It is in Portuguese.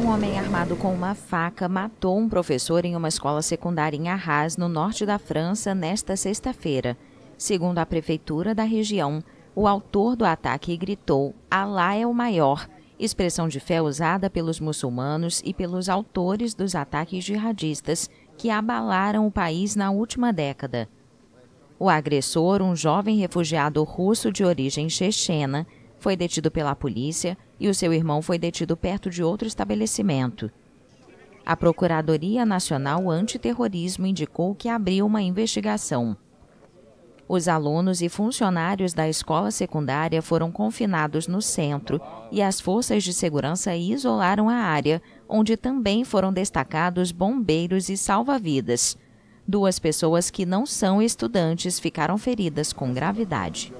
Um homem armado com uma faca matou um professor em uma escola secundária em Arras, no norte da França, nesta sexta-feira. Segundo a prefeitura da região, o autor do ataque gritou: Alá é o maior, expressão de fé usada pelos muçulmanos e pelos autores dos ataques jihadistas que abalaram o país na última década. O agressor, um jovem refugiado russo de origem chechena, foi detido pela polícia e o seu irmão foi detido perto de outro estabelecimento. A Procuradoria Nacional Antiterrorismo indicou que abriu uma investigação. Os alunos e funcionários da escola secundária foram confinados no centro e as forças de segurança isolaram a área, onde também foram destacados bombeiros e salva-vidas. Duas pessoas que não são estudantes ficaram feridas com gravidade.